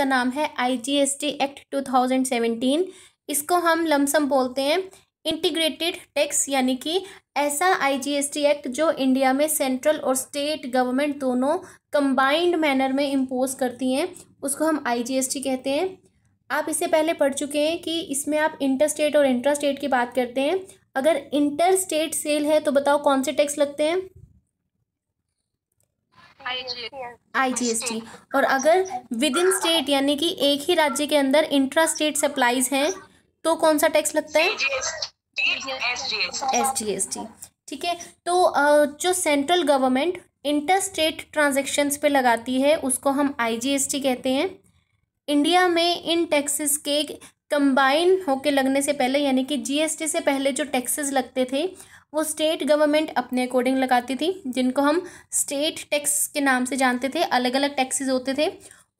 इसका नाम है आईजीएसटी एक्ट 2017 इसको हम लमसम बोलते हैं इंटीग्रेटेड टैक्स यानी कि ऐसा आईजीएसटी एक्ट जो इंडिया में सेंट्रल और स्टेट गवर्नमेंट दोनों कंबाइंड मैनर में इम्पोज करती हैं उसको हम आईजीएसटी कहते हैं आप इससे पहले पढ़ चुके हैं कि इसमें आप इंटर स्टेट और इंट्रा स्टेट की बात करते हैं अगर इंटर स्टेट सेल है तो बताओ कौन से टैक्स लगते हैं आई जी एस टी और अगर विद इन स्टेट यानी कि एक ही राज्य के अंदर इंट्रा स्टेट सप्लाईज हैं तो कौन सा टैक्स लगता है एस जी एस टी ठीक है तो जो central government inter state transaction पे लगाती है उसको हम आईजीएसटी कहते हैं इंडिया में इन टैक्सेस के कंबाइन होके लगने से पहले यानी कि जीएसटी से पहले जो टैक्सेस लगते थे वो स्टेट गवर्नमेंट अपने अकॉर्डिंग लगाती थी जिनको हम स्टेट टैक्स के नाम से जानते थे अलग अलग टैक्सेस होते थे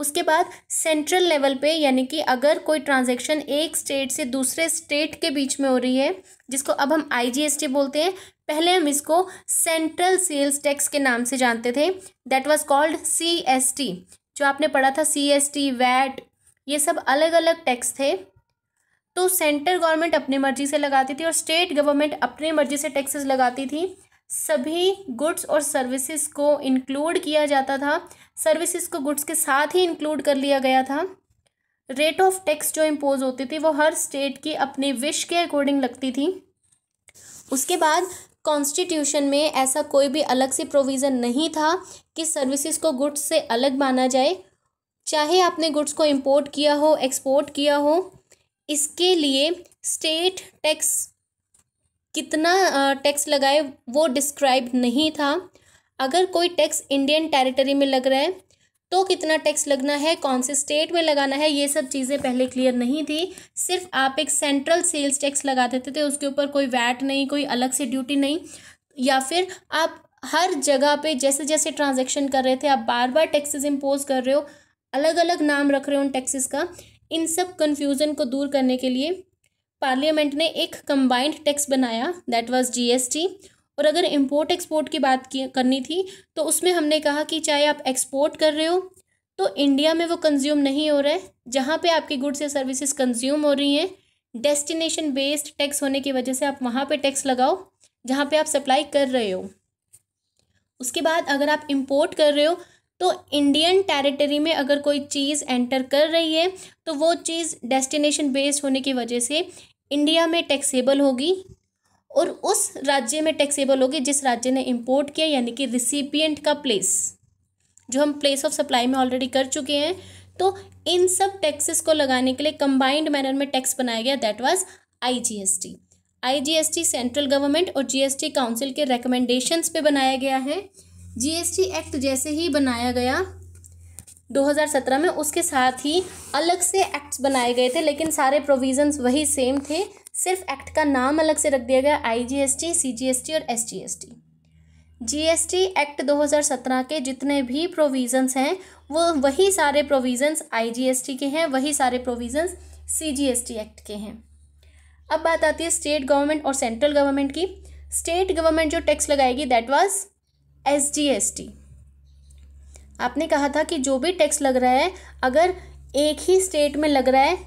उसके बाद सेंट्रल लेवल पे यानी कि अगर कोई ट्रांजैक्शन एक स्टेट से दूसरे स्टेट के बीच में हो रही है जिसको अब हम आईजीएसटी बोलते हैं पहले हम इसको सेंट्रल सेल्स टैक्स के नाम से जानते थे दैट वाज कॉल्ड सीएसटी जो आपने पढ़ा था सीएसटी वैट ये सब अलग अलग टैक्स थे तो सेंटर गवर्नमेंट अपनी मर्जी से लगाती थी और स्टेट गवर्नमेंट अपनी मर्जी से टैक्सेस लगाती थी सभी गुड्स और सर्विसेज को इंक्लूड किया जाता था सर्विसेज को गुड्स के साथ ही इंक्लूड कर लिया गया था रेट ऑफ टैक्स जो इम्पोज होती थी वो हर स्टेट की अपने विश के अकॉर्डिंग लगती थी उसके बाद कॉन्स्टिट्यूशन में ऐसा कोई भी अलग से प्रोविज़न नहीं था कि सर्विसेज को गुड्स से अलग माना जाए चाहे आपने गुड्स को इम्पोर्ट किया हो एक्सपोर्ट किया हो इसके लिए स्टेट टैक्स कितना टैक्स लगाए वो डिस्क्राइब नहीं था अगर कोई टैक्स इंडियन टेरिटरी में लग रहा है तो कितना टैक्स लगना है कौन से स्टेट में लगाना है ये सब चीज़ें पहले क्लियर नहीं थी सिर्फ आप एक सेंट्रल सेल्स टैक्स लगा देते थे उसके ऊपर कोई वैट नहीं कोई अलग से ड्यूटी नहीं या फिर आप हर जगह पे जैसे जैसे ट्रांजैक्शन कर रहे थे आप बार बार टैक्सेस इम्पोज कर रहे हो अलग अलग नाम रख रहे हो उन टैक्सेस का इन सब कन्फ्यूज़न को दूर करने के लिए पार्लियामेंट ने एक कंबाइंड टैक्स बनाया दैट वाज जीएसटी और अगर इंपोर्ट एक्सपोर्ट की बात की करनी थी तो उसमें हमने कहा कि चाहे आप एक्सपोर्ट कर रहे हो तो इंडिया में वो कंज्यूम नहीं हो रहा है जहाँ पे आपकी गुड्स या सर्विसेज कंज्यूम हो रही हैं डेस्टिनेशन बेस्ड टैक्स होने की वजह से आप वहाँ पे टैक्स लगाओ जहाँ पे आप सप्लाई कर रहे हो उसके बाद अगर आप इम्पोर्ट कर रहे हो तो इंडियन टेरिटरी में अगर कोई चीज़ एंटर कर रही है तो वो चीज़ डेस्टिनेशन बेस्ड होने की वजह से इंडिया में टैक्सेबल होगी और उस राज्य में टैक्सेबल होगी जिस राज्य ने इम्पोर्ट किया यानी कि रिसिपियंट का प्लेस जो हम प्लेस ऑफ सप्लाई में ऑलरेडी कर चुके हैं तो इन सब टैक्सेस को लगाने के लिए कंबाइंड मैनर में टैक्स बनाया गया that was IGST IGST central government और जीएसटी काउंसिल के रिकमेंडेशंस पे बनाया गया है जीएसटी एक्ट जैसे ही बनाया गया 2017 में उसके साथ ही अलग से एक्ट्स बनाए गए थे लेकिन सारे प्रोविजंस वही सेम थे सिर्फ एक्ट का नाम अलग से रख दिया गया आईजीएसटी सीजीएसटी और एसजीएसटी जीएसटी एक्ट 2017 के जितने भी प्रोविजंस हैं वो वही सारे प्रोविजंस आईजीएसटी के हैं वही सारे प्रोविजंस सीजीएसटी एक्ट के हैं अब बात आती है स्टेट गवर्नमेंट और सेंट्रल गवर्नमेंट की स्टेट गवर्नमेंट जो टैक्स लगाएगी that was S G S T आपने कहा था कि जो भी टैक्स लग रहा है अगर एक ही स्टेट में लग रहा है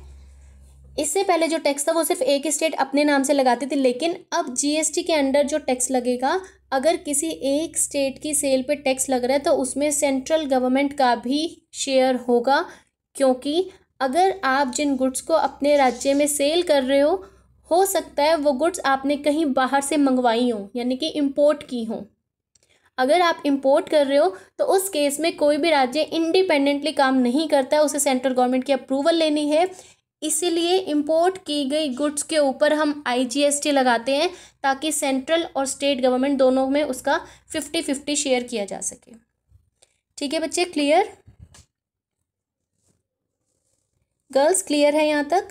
इससे पहले जो टैक्स था वो सिर्फ एक ही स्टेट अपने नाम से लगाती थी लेकिन अब जीएसटी के अंडर जो टैक्स लगेगा अगर किसी एक स्टेट की सेल पे टैक्स लग रहा है तो उसमें सेंट्रल गवर्नमेंट का भी शेयर होगा क्योंकि अगर आप जिन गुड्स को अपने राज्य में सेल कर रहे हो हो सकता है वो गुड्स आपने कहीं बाहर से मंगवाई हों यानी कि इम्पोर्ट की हों अगर आप इम्पोर्ट कर रहे हो तो उस केस में कोई भी राज्य इंडिपेंडेंटली काम नहीं करता है उसे सेंट्रल गवर्नमेंट की अप्रूवल लेनी है इसीलिए इंपोर्ट की गई गुड्स के ऊपर हम आईजीएसटी लगाते हैं ताकि सेंट्रल और स्टेट गवर्नमेंट दोनों में उसका फिफ्टी फिफ्टी शेयर किया जा सके ठीक है बच्चे क्लियर गर्ल्स क्लियर है यहाँ तक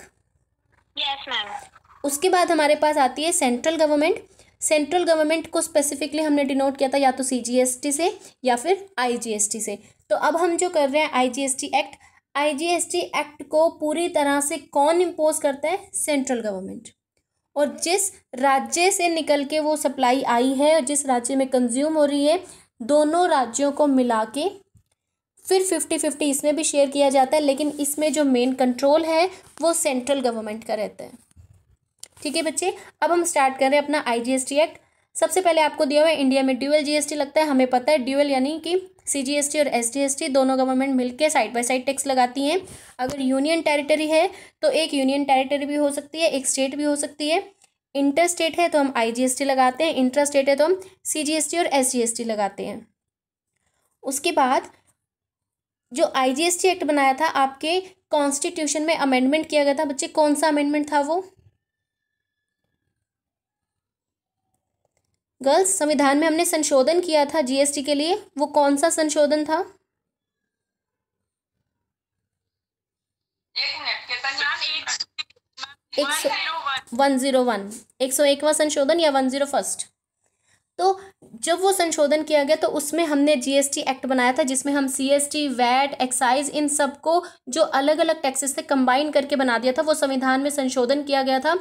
यस yes, मैम उसके बाद हमारे पास आती है सेंट्रल गवर्नमेंट सेंट्रल गवर्नमेंट को स्पेसिफिकली हमने डिनोट किया था या तो सी से या फिर आई से तो अब हम जो कर रहे हैं आई एक्ट आई एक्ट को पूरी तरह से कौन इम्पोज करता है सेंट्रल गवर्नमेंट और जिस राज्य से निकल के वो सप्लाई आई है और जिस राज्य में कंज्यूम हो रही है दोनों राज्यों को मिला के फिर फिफ्टी फिफ्टी इसमें भी शेयर किया जाता है लेकिन इसमें जो मेन कंट्रोल है वो सेंट्रल गवर्नमेंट का रहता है ठीक है बच्चे अब हम स्टार्ट कर रहे हैं अपना आईजीएसटी एक्ट सबसे पहले आपको दिया हुआ है इंडिया में ड्यूएल जीएसटी लगता है हमें पता है ड्यूएल यानी कि सीजीएसटी और एसजीएसटी दोनों गवर्नमेंट मिलकर साइड बाय साइड टैक्स लगाती हैं अगर यूनियन टेरिटरी है तो एक यूनियन टेरिटरी भी हो सकती है एक स्टेट भी हो सकती है इंटर स्टेट है तो हम आईजीएसटी लगाते हैं इंटर स्टेट है तो हम सीजीएसटी और एसजीएसटी लगाते हैं उसके बाद जो आईजीएसटी एक्ट बनाया था आपके कॉन्स्टिट्यूशन में अमेंडमेंट किया गया था बच्चे कौन सा अमेंडमेंट था वो गर्ल्स संविधान में हमने संशोधन किया था जीएसटी के लिए वो कौन सा संशोधन था वन जीरो वन एक सौ एकवा संशोधन या वन जीरो फर्स्ट तो जब वो संशोधन किया गया तो उसमें हमने जीएसटी एक्ट बनाया था जिसमें हम सीएसटी वैट एक्साइज इन सब को जो अलग अलग टैक्सेस थे कंबाइन करके बना दिया था वो संविधान में संशोधन किया गया था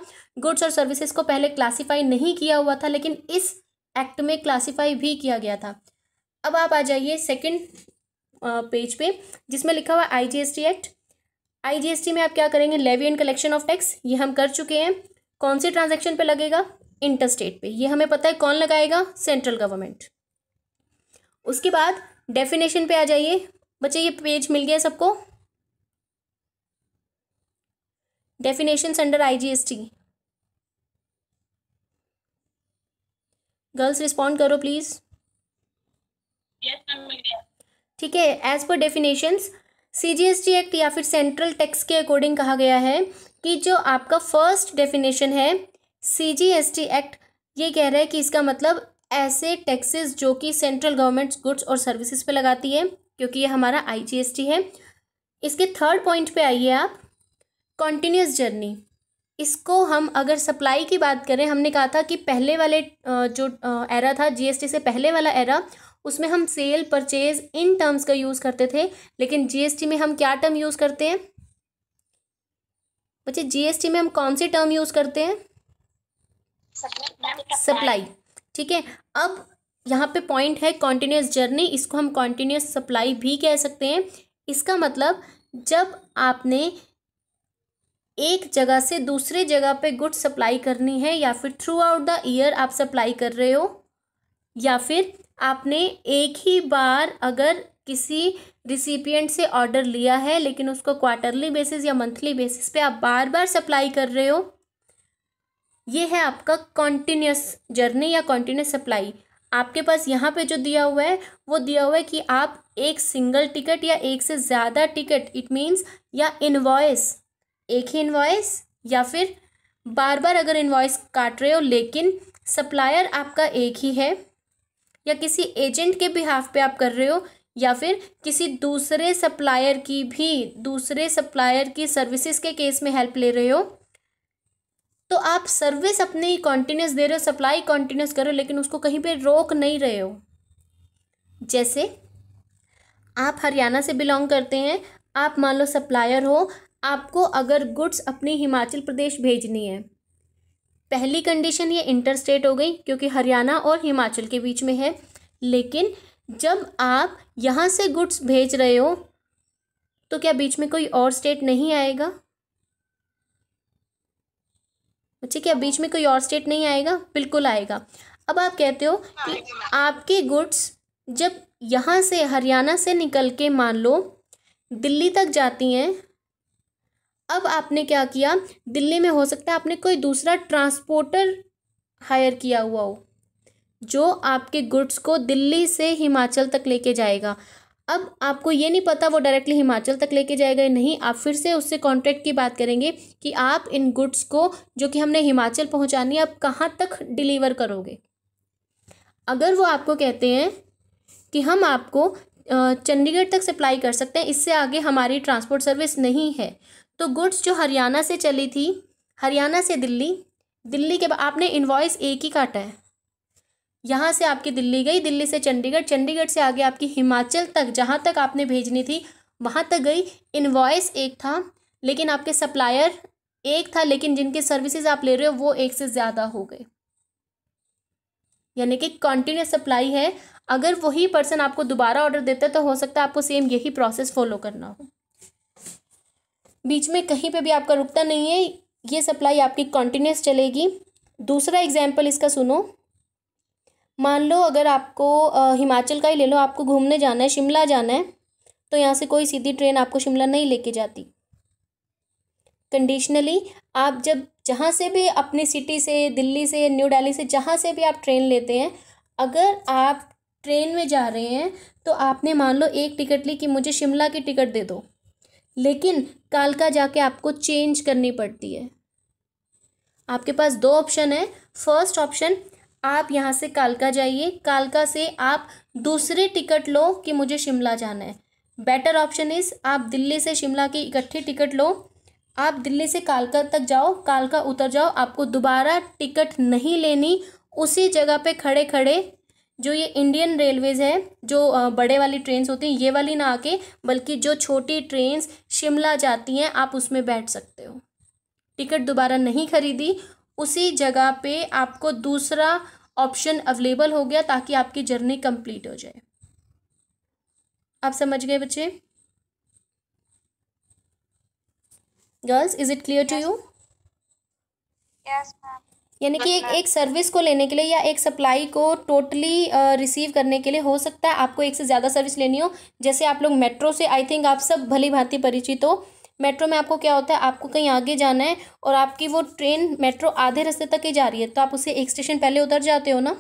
गुड्स और सर्विसेज को पहले क्लासीफाई नहीं किया हुआ था लेकिन इस एक्ट में क्लासीफाई भी किया गया था अब आप आ जाइए सेकंड पेज पे जिसमें लिखा हुआ आईजीएसटी एक्ट आईजीएसटी में आप क्या करेंगे levy and collection of tax ये हम कर चुके हैं कौन से ट्रांजेक्शन पे लगेगा इंटरस्टेट पर यह हमें पता है कौन लगाएगा सेंट्रल गवर्नमेंट उसके बाद डेफिनेशन पे आ जाइए बच्चे ये पेज मिल गया सबको definition under IGST girls respond करो प्लीज़ ठीक है एज पर definition C G S T act या फिर सेंट्रल टैक्स के अकॉर्डिंग कहा गया है कि जो आपका फर्स्ट डेफिनेशन है C G S T act ये कह रहा है कि इसका मतलब ऐसे टैक्सेस जो कि सेंट्रल गवर्नमेंट गुड्स और सर्विसेज पे लगाती है क्योंकि ये हमारा आई जी एस टी है इसके थर्ड पॉइंट पे आइए आप कॉन्टीन्यूस जर्नी इसको हम अगर सप्लाई की बात करें हमने कहा था कि पहले वाले जो एरा था जीएसटी से पहले वाला एरा उसमें हम सेल परचेज इन टर्म्स का यूज़ करते थे लेकिन जीएसटी में हम क्या टर्म यूज़ करते हैं बच्चे जीएसटी में हम कौन सी टर्म यूज़ करते हैं सप्लाई ठीक है अब यहाँ पे पॉइंट है कॉन्टीन्यूस जर्नी इसको हम कॉन्टीन्यूस सप्लाई भी कह सकते हैं इसका मतलब जब आपने एक जगह से दूसरे जगह पे गुड सप्लाई करनी है या फिर थ्रू आउट द ईयर आप सप्लाई कर रहे हो या फिर आपने एक ही बार अगर किसी रिसिपियंट से ऑर्डर लिया है लेकिन उसको क्वार्टरली बेसिस या मंथली बेसिस पे आप बार बार सप्लाई कर रहे हो ये है आपका कॉन्टीन्यूस जर्नी या कॉन्टीन्यूस सप्लाई आपके पास यहाँ पे जो दिया हुआ है वो दिया हुआ है कि आप एक सिंगल टिकट या एक से ज़्यादा टिकट इट मीन्स या इन्वॉइस एक ही इन्वॉइस या फिर बार बार अगर इन्वॉइस काट रहे हो लेकिन सप्लायर आपका एक ही है या किसी एजेंट के बिहाफ पे आप कर रहे हो या फिर किसी दूसरे सप्लायर की भी दूसरे सप्लायर की सर्विसेज के केस में हेल्प ले रहे हो तो आप सर्विस अपनी कॉन्टीन्यूस दे रहे हो सप्लाई कॉन्टीन्यूस कर रहे हो लेकिन उसको कहीं पे रोक नहीं रहे हो जैसे आप हरियाणा से बिलोंग करते हैं आप मान लो सप्लायर हो आपको अगर गुड्स अपनी हिमाचल प्रदेश भेजनी है पहली कंडीशन ये इंटर स्टेट हो गई क्योंकि हरियाणा और हिमाचल के बीच में है लेकिन जब आप यहाँ से गुड्स भेज रहे हो तो क्या बीच में कोई और स्टेट नहीं आएगा बच्चे क्या बीच में कोई और स्टेट नहीं आएगा बिल्कुल आएगा अब आप कहते हो कि आपके गुड्स जब यहाँ से हरियाणा से निकल के मान लो दिल्ली तक जाती हैं अब आपने क्या किया दिल्ली में हो सकता है आपने कोई दूसरा ट्रांसपोर्टर हायर किया हुआ हो जो आपके गुड्स को दिल्ली से हिमाचल तक लेके जाएगा अब आपको ये नहीं पता वो डायरेक्टली हिमाचल तक लेके जाएगा नहीं आप फिर से उससे कॉन्ट्रैक्ट की बात करेंगे कि आप इन गुड्स को जो कि हमने हिमाचल पहुंचानी है आप कहाँ तक डिलीवर करोगे अगर वो आपको कहते हैं कि हम आपको चंडीगढ़ तक सप्लाई कर सकते हैं इससे आगे हमारी ट्रांसपोर्ट सर्विस नहीं है तो गुड्स जो हरियाणा से चली थी हरियाणा से दिल्ली दिल्ली के बाद आपने इन्वॉइस एक ही काटा है यहाँ से आपकी दिल्ली गई दिल्ली से चंडीगढ़ चंडीगढ़ से आगे आपकी हिमाचल तक जहाँ तक आपने भेजनी थी वहाँ तक गई इन्वॉइस एक था लेकिन आपके सप्लायर एक था लेकिन जिनके सर्विसेज आप ले रहे हो वो एक से ज़्यादा हो गए यानी कि कॉन्टीन्यूस सप्लाई है अगर वही पर्सन आपको दोबारा ऑर्डर देता है तो हो सकता है आपको सेम यही प्रोसेस फॉलो करना हो बीच में कहीं पे भी आपका रुकता नहीं है ये सप्लाई आपकी कॉन्टीन्यूस चलेगी दूसरा एग्जाम्पल इसका सुनो मान लो अगर आपको हिमाचल का ही ले लो आपको घूमने जाना है शिमला जाना है तो यहाँ से कोई सीधी ट्रेन आपको शिमला नहीं लेके जाती कंडीशनली आप जब जहाँ से भी अपनी सिटी से दिल्ली से न्यू दिल्ली से जहाँ से भी आप ट्रेन लेते हैं अगर आप ट्रेन में जा रहे हैं तो आपने मान लो एक टिकट ली कि मुझे शिमला की टिकट दे दो लेकिन कालका जाके आपको चेंज करनी पड़ती है आपके पास दो ऑप्शन है फर्स्ट ऑप्शन आप यहाँ से कालका जाइए कालका से आप दूसरी टिकट लो कि मुझे शिमला जाना है बेटर ऑप्शन इज़ आप दिल्ली से शिमला की इकट्ठी टिकट लो आप दिल्ली से कालका तक जाओ कालका उतर जाओ आपको दोबारा टिकट नहीं लेनी उसी जगह पे खड़े खड़े जो ये इंडियन रेलवेज़ है जो बड़े वाली ट्रेन्स होती हैं ये वाली ना आके बल्कि जो छोटी ट्रेन्स शिमला जाती हैं आप उसमें बैठ सकते हो टिकट दोबारा नहीं खरीदी उसी जगह पे आपको दूसरा ऑप्शन अवेलेबल हो गया ताकि आपकी जर्नी कंप्लीट हो जाए आप समझ गए बच्चे girls is it clear to you yes ma'am यानी कि अच्छा। एक एक सर्विस को लेने के लिए या एक सप्लाई को टोटली रिसीव करने के लिए हो सकता है आपको एक से ज़्यादा सर्विस लेनी हो जैसे आप लोग मेट्रो से आई थिंक आप सब भली भांति परिचित हो मेट्रो में आपको क्या होता है आपको कहीं आगे जाना है और आपकी वो ट्रेन मेट्रो आधे रास्ते तक ही जा रही है तो आप उसे एक स्टेशन पहले उतर जाते हो ना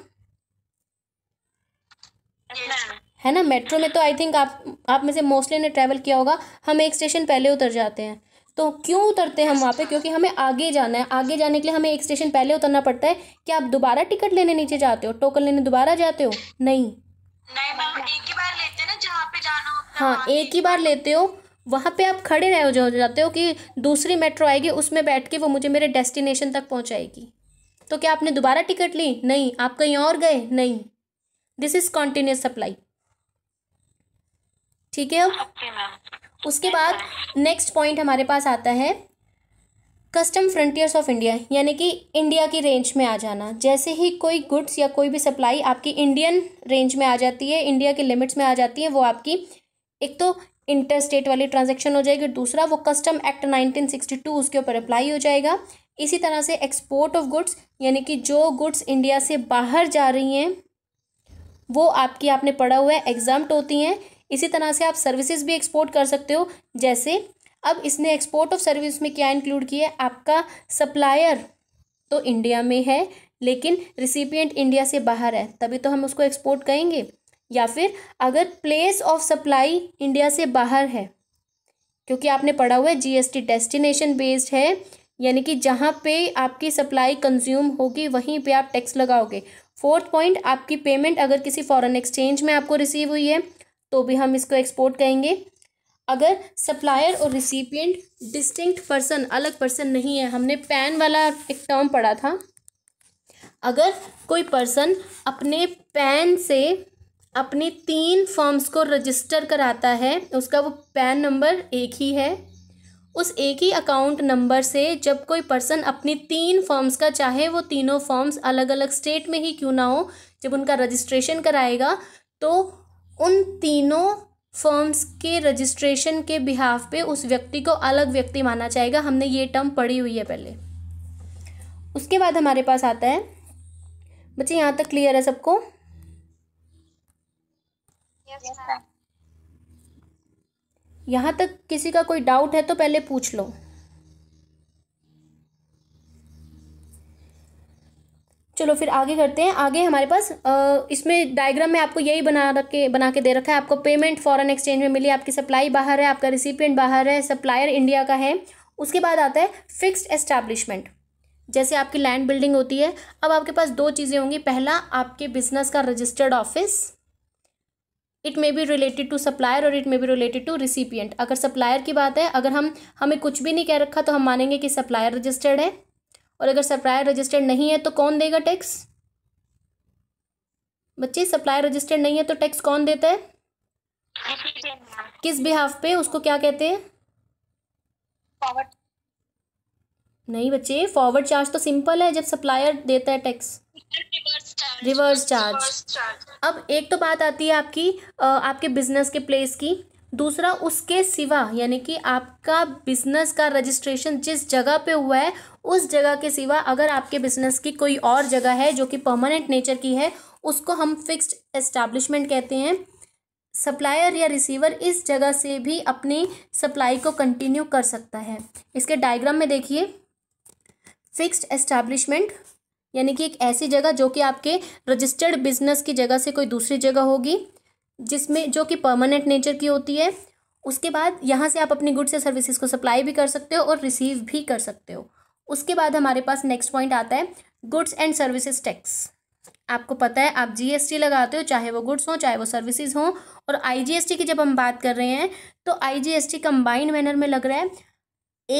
अच्छा। है ना मेट्रो में तो आई थिंक आप आप में से मोस्टली ने ट्रैवल किया होगा हम एक स्टेशन पहले उतर जाते हैं तो क्यों उतरते हैं हम वहाँ पे क्योंकि हमें आगे जाना है आगे जाने के लिए हमें एक स्टेशन पहले उतरना पड़ता है क्या आप दोबारा टिकट लेने नीचे जाते हो टोकन लेने दोबारा जाते हो नहीं नहीं एक ही बार लेते हैं ना जहाँ पे जाना हाँ एक ही बार लेते हो वहाँ पे आप खड़े रह हो जाते हो कि दूसरी मेट्रो आएगी उसमें बैठ के वो मुझे मेरे डेस्टिनेशन तक पहुँचाएगी तो क्या आपने दोबारा टिकट ली नहीं आप कहीं और गए नहीं दिस इज़ कॉन्टीन्यूस सप्लाई ठीक है अब उसके बाद नेक्स्ट पॉइंट हमारे पास आता है कस्टम फ्रंटियर्स ऑफ इंडिया यानी कि इंडिया की रेंज में आ जाना जैसे ही कोई गुड्स या कोई भी सप्लाई आपकी इंडियन रेंज में आ जाती है इंडिया के लिमिट्स में आ जाती है वो आपकी एक तो इंटर स्टेट वाली ट्रांजेक्शन हो जाएगी दूसरा वो कस्टम एक्ट 1962 उसके ऊपर अप्लाई हो जाएगा इसी तरह से एक्सपोर्ट ऑफ गुड्स यानी कि जो गुड्स इंडिया से बाहर जा रही हैं वो आपकी आपने पढ़ा हुआ है एग्जाम्ट होती हैं इसी तरह से आप सर्विसेज भी एक्सपोर्ट कर सकते हो जैसे अब इसने एक्सपोर्ट ऑफ सर्विस में क्या इंक्लूड किया है आपका सप्लायर तो इंडिया में है लेकिन रिसिपियंट इंडिया से बाहर है तभी तो हम उसको एक्सपोर्ट कहेंगे या फिर अगर प्लेस ऑफ सप्लाई इंडिया से बाहर है क्योंकि आपने पढ़ा हुआ है जीएसटी डेस्टिनेशन बेस्ड है यानी कि जहाँ पे आपकी सप्लाई कंज्यूम होगी वहीं पे आप टैक्स लगाओगे फोर्थ पॉइंट आपकी पेमेंट अगर किसी फॉरेन एक्सचेंज में आपको रिसीव हुई है तो भी हम इसको एक्सपोर्ट कहेंगे अगर सप्लायर और रिसिपियंट डिस्टिंक्ट पर्सन अलग पर्सन नहीं है हमने पैन वाला एक टर्म पढ़ा था अगर कोई पर्सन अपने पैन से अपने तीन फॉर्म्स को रजिस्टर कराता है उसका वो पैन नंबर एक ही है उस एक ही अकाउंट नंबर से जब कोई पर्सन अपनी तीन फॉर्म्स का चाहे वो तीनों फॉर्म्स अलग अलग स्टेट में ही क्यों ना हो जब उनका रजिस्ट्रेशन कराएगा तो उन तीनों फर्म्स के रजिस्ट्रेशन के बिहाफ पे उस व्यक्ति को अलग व्यक्ति माना जाएगा हमने ये टर्म पढ़ी हुई है पहले उसके बाद हमारे पास आता है बच्चे यहाँ तक क्लियर है सबको यहाँ तक किसी का कोई डाउट है तो पहले पूछ लो चलो फिर आगे करते हैं आगे हमारे पास इसमें डायग्राम में आपको यही बना रखे बना के दे रखा है आपको पेमेंट फॉरेन एक्सचेंज में मिली आपकी सप्लाई बाहर है आपका रिसिपियंट बाहर है सप्लायर इंडिया का है उसके बाद आता है फिक्स्ड एस्टैब्लिशमेंट जैसे आपकी लैंड बिल्डिंग होती है अब आपके पास दो चीज़ें होंगी पहला आपके बिजनेस का registered office it may be related to supplier और it may be related to recipient अगर सप्लायर की बात है अगर हम हमें कुछ भी नहीं कह रखा तो हम मानेंगे कि सप्लायर रजिस्टर्ड है और अगर सप्लायर रजिस्टर्ड नहीं है तो कौन देगा टैक्स बच्चे सप्लायर रजिस्टर्ड नहीं है तो टैक्स कौन देता है किस बिहाफ पे उसको क्या कहते हैं नहीं बच्चे फॉरवर्ड चार्ज तो सिंपल है जब सप्लायर देता है टैक्स रिवर्स चार्ज अब एक तो बात आती है आपकी आपके बिजनेस के प्लेस की दूसरा उसके सिवा यानी कि आपका बिजनेस का रजिस्ट्रेशन जिस जगह पे हुआ है उस जगह के सिवा अगर आपके बिजनेस की कोई और जगह है जो कि परमानेंट नेचर की है उसको हम फिक्स्ड एस्टैब्लिशमेंट कहते हैं सप्लायर या रिसीवर इस जगह से भी अपनी सप्लाई को कंटिन्यू कर सकता है इसके डायग्राम में देखिए फिक्स्ड एस्टैब्लिशमेंट यानी कि एक ऐसी जगह जो कि आपके रजिस्टर्ड बिजनेस की जगह से कोई दूसरी जगह होगी जिसमें जो कि परमानेंट नेचर की होती है उसके बाद यहाँ से आप अपनी गुड्स या सर्विसेज को सप्लाई भी कर सकते हो और रिसीव भी कर सकते हो उसके बाद हमारे पास नेक्स्ट पॉइंट आता है गुड्स एंड सर्विसेज टैक्स आपको पता है आप जीएसटी लगाते हो चाहे वो गुड्स हों चाहे वो सर्विसेज हों और आईजीएसटी की जब हम बात कर रहे हैं तो आईजीएसटी कंबाइंड मैनर में लग रहा है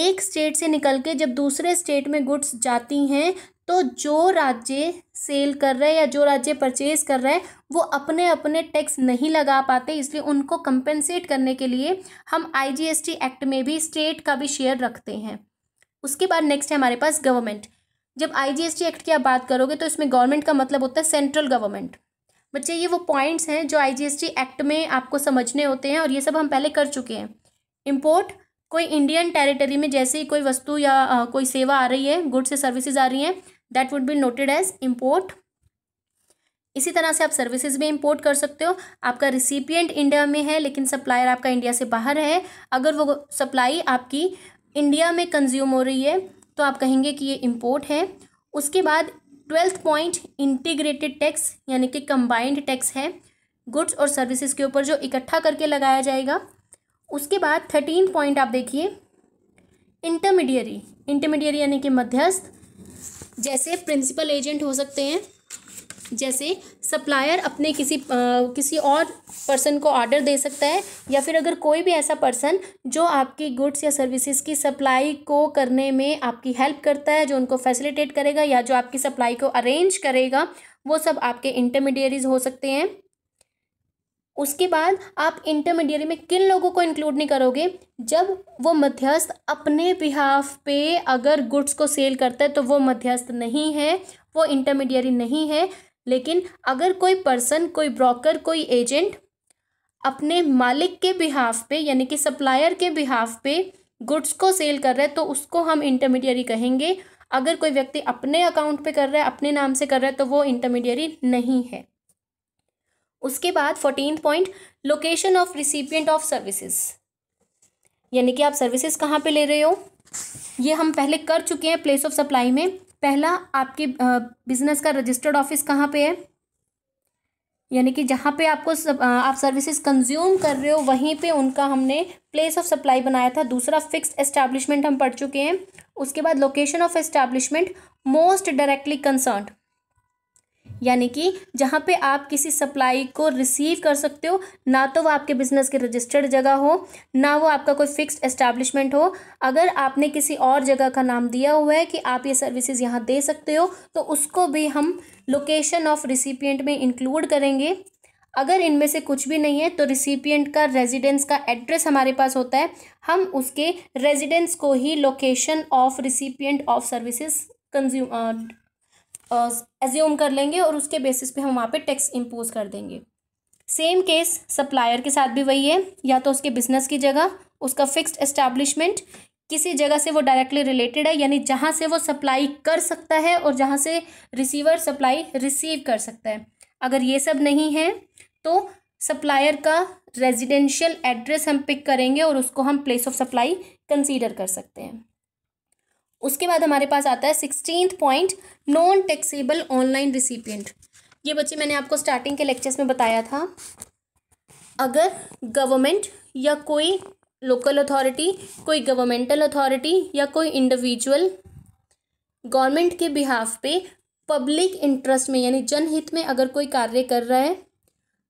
एक स्टेट से निकल के जब दूसरे स्टेट में गुड्स जाती हैं तो जो राज्य सेल कर रहे हैं या जो राज्य परचेज कर रहे हैं वो अपने अपने टैक्स नहीं लगा पाते इसलिए उनको कंपेंसेट करने के लिए हम आईजीएसटी एक्ट में भी स्टेट का भी शेयर रखते हैं उसके बाद नेक्स्ट है हमारे पास गवर्नमेंट जब आईजीएसटी एक्ट की आप बात करोगे तो इसमें गवर्नमेंट का मतलब होता है सेंट्रल गवर्नमेंट बच्चे ये वो पॉइंट्स हैं जो आईजीएसटी एक्ट में आपको समझने होते हैं और ये सब हम पहले कर चुके हैं इम्पोर्ट कोई इंडियन टेरिटरी में जैसे ही कोई वस्तु या आ, कोई सेवा आ रही है गुड्स या सर्विसेज आ रही हैं that would be noted as import इसी तरह से आप सर्विसेज भी इम्पोर्ट कर सकते हो आपका रिसिपियंट इंडिया में है लेकिन सप्लायर आपका इंडिया से बाहर है अगर वो सप्लाई आपकी इंडिया में कंज्यूम हो रही है तो आप कहेंगे कि ये इम्पोर्ट है उसके बाद ट्वेल्थ पॉइंट इंटीग्रेटेड टैक्स यानी कि कंबाइंड टैक्स है गुड्स और सर्विसेज के ऊपर जो इकट्ठा करके लगाया जाएगा उसके बाद थर्टीन पॉइंट आप देखिए इंटरमीडियरी इंटरमीडियरी यानी कि मध्यस्थ जैसे प्रिंसिपल एजेंट हो सकते हैं जैसे सप्लायर अपने किसी आ, किसी और पर्सन को ऑर्डर दे सकता है या फिर अगर कोई भी ऐसा पर्सन जो आपकी गुड्स या सर्विसेज की सप्लाई को करने में आपकी हेल्प करता है जो उनको फैसिलिटेट करेगा या जो आपकी सप्लाई को अरेंज करेगा वो सब आपके इंटरमीडियरीज हो सकते हैं उसके बाद आप इंटरमीडियरी में किन लोगों को इंक्लूड नहीं करोगे जब वो मध्यस्थ अपने बिहाफ पे अगर गुड्स को सेल करता है तो वो मध्यस्थ नहीं है वो इंटरमीडियरी नहीं है लेकिन अगर कोई पर्सन कोई ब्रोकर कोई एजेंट अपने मालिक के बिहाफ पे यानी कि सप्लायर के बिहाफ पे गुड्स को सेल कर रहा है तो उसको हम इंटरमीडियरी कहेंगे अगर कोई व्यक्ति अपने अकाउंट पे कर रहा है अपने नाम से कर रहा है तो वो इंटरमीडियरी नहीं है उसके बाद fourteen point location of recipient of services यानी कि आप सर्विसेज कहाँ पे ले रहे हो ये हम पहले कर चुके हैं प्लेस ऑफ सप्लाई में पहला आपके बिजनेस का रजिस्टर्ड ऑफिस कहाँ पे है यानी कि जहाँ पे आपको सब, आप सर्विसेज कंज्यूम कर रहे हो वहीं पे उनका हमने प्लेस ऑफ सप्लाई बनाया था दूसरा फिक्स्ड एस्टैब्लिशमेंट हम पढ़ चुके हैं उसके बाद location of establishment most directly concern यानी कि जहाँ पे आप किसी सप्लाई को रिसीव कर सकते हो ना तो वो आपके बिजनेस के रजिस्टर्ड जगह हो ना वो आपका कोई फिक्स्ड एस्टैब्लिशमेंट हो अगर आपने किसी और जगह का नाम दिया हुआ है कि आप ये सर्विसेज यहाँ दे सकते हो तो उसको भी हम लोकेशन ऑफ रिसिपियंट में इंक्लूड करेंगे अगर इनमें से कुछ भी नहीं है तो रिसिपियंट का रेजिडेंस का एड्रेस हमारे पास होता है हम उसके रेजिडेंस को ही location of recipient of services consume assume कर लेंगे और उसके बेसिस पे हम वहाँ पे टैक्स इम्पोज कर देंगे सेम केस सप्लायर के साथ भी वही है या तो उसके बिजनेस की जगह उसका फिक्स्ड एस्टैब्लिशमेंट किसी जगह से वो डायरेक्टली रिलेटेड है यानी जहाँ से वो सप्लाई कर सकता है और जहाँ से रिसीवर सप्लाई रिसीव कर सकता है अगर ये सब नहीं है तो सप्लायर का रेजिडेंशियल एड्रेस हम पिक करेंगे और उसको हम प्लेस ऑफ सप्लाई कंसीडर कर सकते हैं उसके बाद हमारे पास आता है sixteen point non taxable online recipient ये बच्चे मैंने आपको स्टार्टिंग के लेक्चर्स में बताया था अगर गवर्नमेंट या कोई लोकल अथॉरिटी कोई गवर्नमेंटल अथॉरिटी या कोई इंडिविजुअल गवर्नमेंट के बिहाफ पे पब्लिक इंटरेस्ट में यानी जनहित में अगर कोई कार्य कर रहा है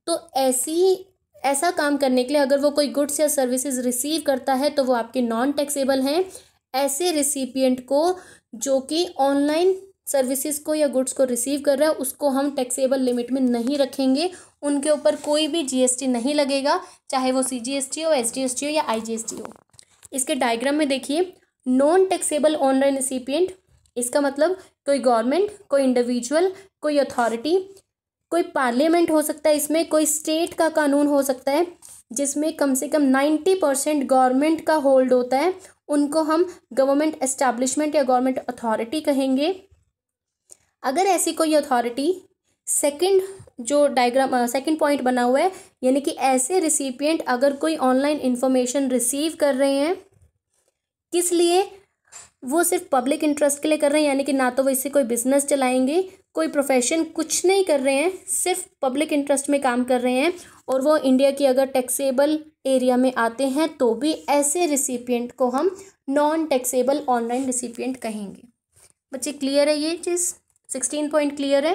तो ऐसी ऐसा काम करने के लिए अगर वो कोई गुड्स या सर्विसेज रिसीव करता है तो वो आपके नॉन टैक्सेबल हैं ऐसे रेसिपिएंट को जो कि ऑनलाइन सर्विसेज को या गुड्स को रिसीव कर रहा है उसको हम टैक्सेबल लिमिट में नहीं रखेंगे उनके ऊपर कोई भी जीएसटी नहीं लगेगा चाहे वो सीजीएसटी हो एसजीएसटी हो या आईजीएसटी हो इसके डायग्राम में देखिए नॉन टैक्सेबल ऑनलाइन रिसिपियंट इसका मतलब कोई गवर्नमेंट कोई इंडिविजुअल कोई अथॉरिटी कोई पार्लियामेंट हो सकता है इसमें कोई स्टेट का कानून हो सकता है जिसमें कम से कम नाइन्टी परसेंट गवर्नमेंट का होल्ड होता है उनको हम गवर्नमेंट एस्टैब्लिशमेंट या गवर्नमेंट अथॉरिटी कहेंगे अगर ऐसी कोई अथॉरिटी सेकंड जो डायग्राम सेकंड पॉइंट बना हुआ है यानी कि ऐसे रिसिपियंट अगर कोई ऑनलाइन इन्फॉर्मेशन रिसीव कर रहे हैं किस लिए वो सिर्फ पब्लिक इंटरेस्ट के लिए कर रहे हैं यानी कि ना तो वो इससे कोई बिजनेस चलाएंगे कोई प्रोफेशन कुछ नहीं कर रहे हैं सिर्फ पब्लिक इंटरेस्ट में काम कर रहे हैं और वो इंडिया की अगर टैक्सेबल एरिया में आते हैं तो भी ऐसे रिसिपियंट को हम नॉन टैक्सेबल ऑनलाइन रिसिपियंट कहेंगे बच्चे क्लियर है ये चीज़ सिक्सटीन पॉइंट क्लियर है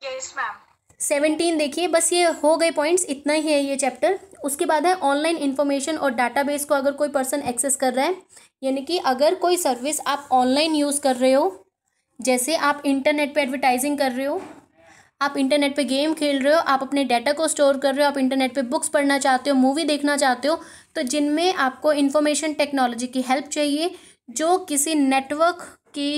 सेवनटीन yes, सेवनटीन देखिए बस ये हो गए पॉइंट्स इतना ही है ये चैप्टर उसके बाद है ऑनलाइन इन्फॉर्मेशन और डाटाबेस को अगर कोई पर्सन एक्सेस कर रहा है यानी कि अगर कोई सर्विस आप ऑनलाइन यूज़ कर रहे हो जैसे आप इंटरनेट पे एडवर्टाइजिंग कर रहे हो आप इंटरनेट पे गेम खेल रहे हो आप अपने डाटा को स्टोर कर रहे हो आप इंटरनेट पे बुक्स पढ़ना चाहते हो मूवी देखना चाहते हो तो जिनमें आपको इन्फॉर्मेशन टेक्नोलॉजी की हेल्प चाहिए जो किसी नेटवर्क की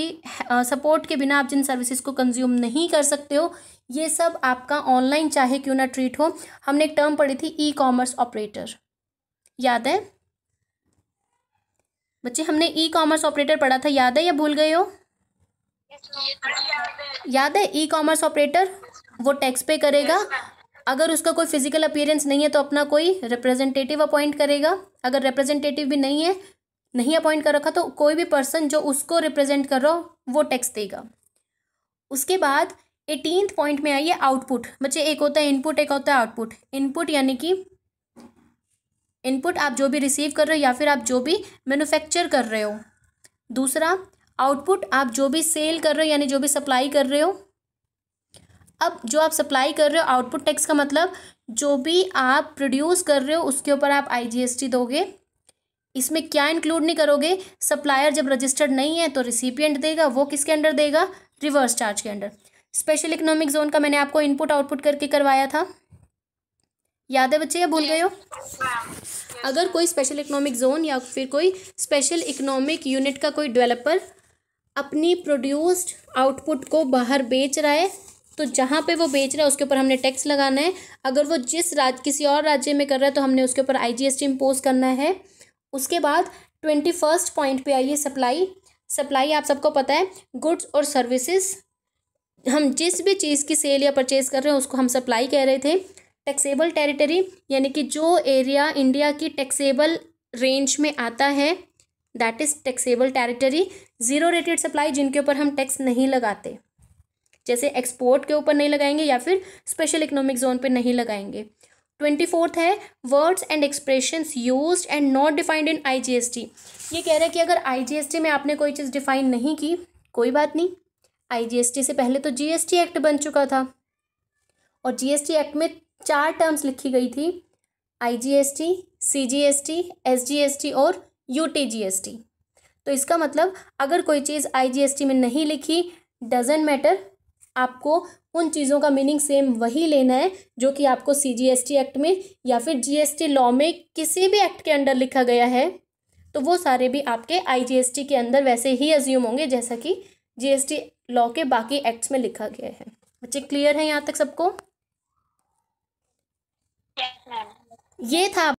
सपोर्ट के बिना आप जिन सर्विसेज को कंज्यूम नहीं कर सकते हो ये सब आपका ऑनलाइन चाहे क्यों ना ट्रीट हो हमने एक टर्म पढ़ी थी ई कॉमर्स ऑपरेटर याद है बच्चे हमने ई कॉमर्स ऑपरेटर पढ़ा था याद है या भूल गए हो याद है ई कॉमर्स ऑपरेटर वो टैक्स पे करेगा अगर उसका कोई फिजिकल अपीयरेंस नहीं है तो अपना कोई रिप्रेजेंटेटिव अपॉइंट करेगा अगर रिप्रेजेंटेटिव भी नहीं है नहीं अपॉइंट कर रखा तो कोई भी पर्सन जो उसको रिप्रेजेंट कर रहा हो वो टैक्स देगा उसके बाद एटीन पॉइंट में आइए आउटपुट बच्चे एक होता है इनपुट एक होता है आउटपुट इनपुट यानी कि इनपुट आप जो भी रिसीव कर रहे हो या फिर आप जो भी मैनुफैक्चर कर रहे हो दूसरा आउटपुट आप जो भी सेल कर रहे हो यानी जो भी सप्लाई कर रहे हो अब जो आप सप्लाई कर रहे हो आउटपुट टैक्स का मतलब जो भी आप प्रोड्यूस कर रहे हो उसके ऊपर आप आईजीएसटी दोगे इसमें क्या इंक्लूड नहीं करोगे सप्लायर जब रजिस्टर्ड नहीं है तो रिसिपियंट देगा वो किसके अंडर देगा रिवर्स चार्ज के अंडर स्पेशल इकोनॉमिक जोन का मैंने आपको इनपुट आउटपुट करके करवाया था याद है बच्चे या भूल गए हो अगर कोई स्पेशल इकोनॉमिक जोन या फिर कोई स्पेशल इकोनॉमिक यूनिट का कोई डेवलपर अपनी प्रोड्यूस्ड आउटपुट को बाहर बेच रहा है तो जहाँ पे वो बेच रहा है उसके ऊपर हमने टैक्स लगाना है अगर वो जिस राज्य किसी और राज्य में कर रहा है तो हमने उसके ऊपर आई जी इम्पोज करना है उसके बाद ट्वेंटी फर्स्ट पॉइंट पे आइए सप्लाई सप्लाई आप सबको पता है गुड्स और सर्विसेज हम जिस भी चीज़ की सेल या परचेज कर रहे हैं उसको हम सप्लाई कह रहे थे टैक्सेबल टेरिटरी यानी कि जो एरिया इंडिया की टैक्सेबल रेंज में आता है that is taxable territory zero rated supply जिनके ऊपर हम टैक्स नहीं लगाते जैसे एक्सपोर्ट के ऊपर नहीं लगाएंगे या फिर स्पेशल इकोनॉमिक जोन पे नहीं लगाएंगे ट्वेंटी फोर्थ है words and expression use and not defined in I G S T ये कह रहा है कि अगर आई जी एस टी में आपने कोई चीज़ डिफाइन नहीं की कोई बात नहीं आई जी एस टी से पहले तो जी एस टी एक्ट बन चुका था और जी एस टी एक्ट में चार टर्म्स लिखी गई थी I G S T C G S T S G S T और यू तो इसका मतलब अगर कोई चीज़ आई में नहीं लिखी डजेंट मैटर आपको उन चीज़ों का मीनिंग सेम वही लेना है जो कि आपको C G S T act में या फिर जी एस टी लॉ में किसी भी एक्ट के अंडर लिखा गया है तो वो सारे भी आपके आई जी एस टी के अंदर वैसे ही अज्यूम होंगे जैसा कि जी एस टी लॉ के बाकी एक्ट्स में लिखा गया है बच्चे क्लियर है यहाँ तक सबको yes, ये था